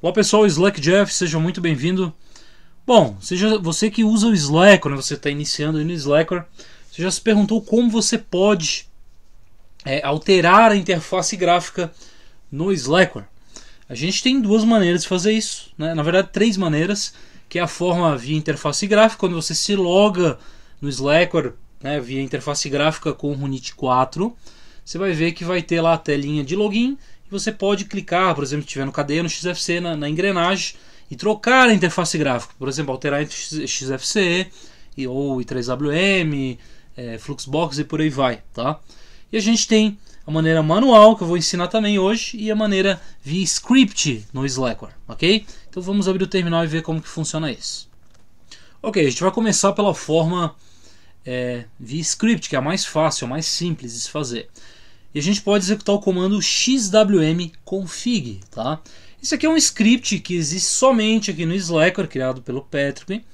Olá pessoal, Slack Jeff, seja muito bem-vindo. Bom, seja você que usa o Slack, né, você está iniciando no Slacker, você já se perguntou como você pode é, alterar a interface gráfica no Slackware. A gente tem duas maneiras de fazer isso, né? na verdade três maneiras, que é a forma via interface gráfica, quando você se loga no Slackware né, via interface gráfica com o Runit 4, você vai ver que vai ter lá a telinha de login você pode clicar, por exemplo, se estiver no cadeia no XFC, na, na, engrenagem e trocar a interface gráfica, por exemplo, alterar entre XFCE e, ou i3WM, é, Fluxbox e por aí vai, tá? E a gente tem a maneira manual que eu vou ensinar também hoje e a maneira via script no Slackware, ok? Então vamos abrir o terminal e ver como que funciona isso. Ok, a gente vai começar pela forma é, via script, que é a mais fácil, a mais simples de se fazer e a gente pode executar o comando xwm config, tá? Isso aqui é um script que existe somente aqui no Slacker, criado pelo Patrick,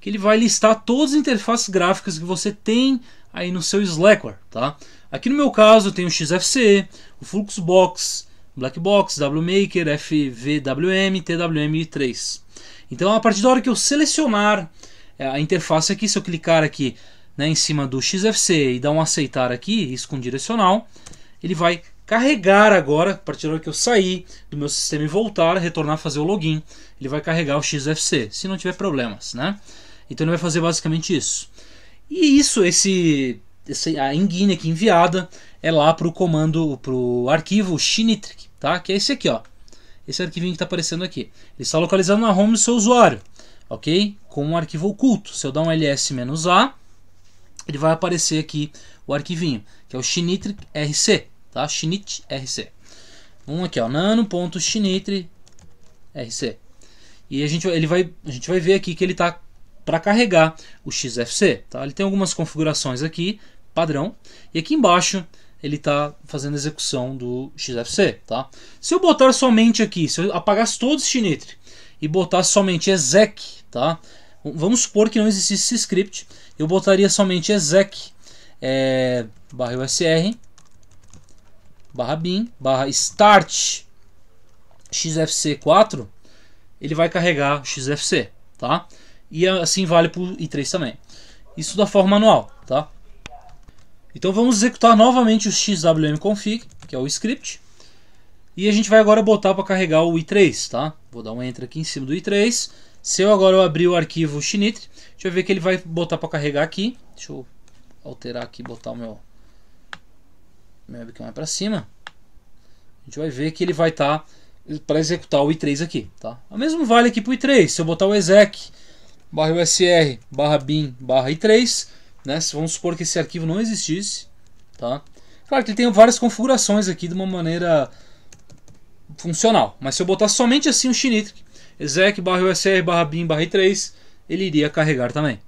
que ele vai listar todas as interfaces gráficas que você tem aí no seu Slacker, tá? Aqui no meu caso tem o XFCE, o Fluxbox, Blackbox, WMaker, FVWM, TWM3. Então a partir da hora que eu selecionar é, a interface aqui, se eu clicar aqui né, em cima do XFCE e dar um aceitar aqui, isso com direcional, ele vai carregar agora, a partir da hora que eu sair do meu sistema e voltar, retornar a fazer o login, ele vai carregar o XFC, se não tiver problemas, né? Então ele vai fazer basicamente isso. E isso, esse, esse a engine aqui enviada é lá para o comando, para o arquivo Shinitric, tá? Que é esse aqui, ó. Esse arquivinho que está aparecendo aqui. Ele está localizado na home do seu usuário, ok? Com um arquivo oculto. Se eu dar um ls-a, ele vai aparecer aqui o arquivinho, que é o Shinitric RC, tá? Shinit RC. Vamos aqui, ó, nano.chinitrc. RC. E a gente, ele vai, a gente vai ver aqui que ele está para carregar o XFC, tá? Ele tem algumas configurações aqui, padrão, e aqui embaixo ele está fazendo a execução do XFC, tá? Se eu botar somente aqui, se eu apagasse todos o Shinitri e botar somente exec, tá? Vamos supor que não existisse esse script. Eu botaria somente exec é, barra usr barra bin barra start xfc4. Ele vai carregar xfc, tá? E assim vale para o i3 também. Isso da forma manual, tá? Então vamos executar novamente o xwmconfig, que é o script. E a gente vai agora botar para carregar o i3, tá? Vou dar um enter aqui em cima do i3 se eu agora eu abrir o arquivo Shinitre, deixa eu ver que ele vai botar para carregar aqui. Deixa eu alterar aqui, botar o meu meu webcam é para cima. A gente vai ver que ele vai estar tá para executar o i3 aqui, tá? É o mesmo vale aqui para o i3. Se eu botar o exec barra usr barra bin barra i3, né? Vamos supor que esse arquivo não existisse, tá? Claro que ele tem várias configurações aqui de uma maneira funcional, mas se eu botar somente assim o Shinitric, exec usr barra bin barra 3 ele iria carregar também,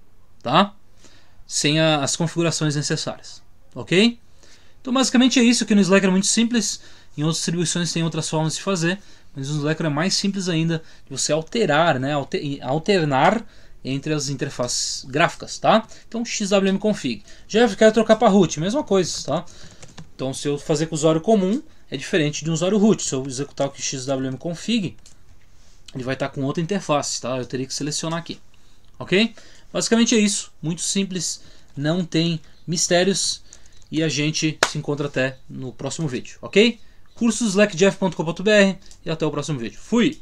tá? Sem a, as configurações necessárias, ok? Então basicamente é isso, que no Slack é muito simples, em outras distribuições tem outras formas de fazer, mas no Slack é mais simples ainda de você alterar, né, alternar entre as interfaces gráficas, tá? Então XWM config. Já quero trocar para root, mesma coisa, tá? Então se eu fazer com o usuário comum, é diferente de um usuário root. Se eu executar o XWM config, ele vai estar tá com outra interface, tá? Eu teria que selecionar aqui, ok? Basicamente é isso, muito simples, não tem mistérios e a gente se encontra até no próximo vídeo, ok? Cursoslackjeff.com.br e até o próximo vídeo. Fui!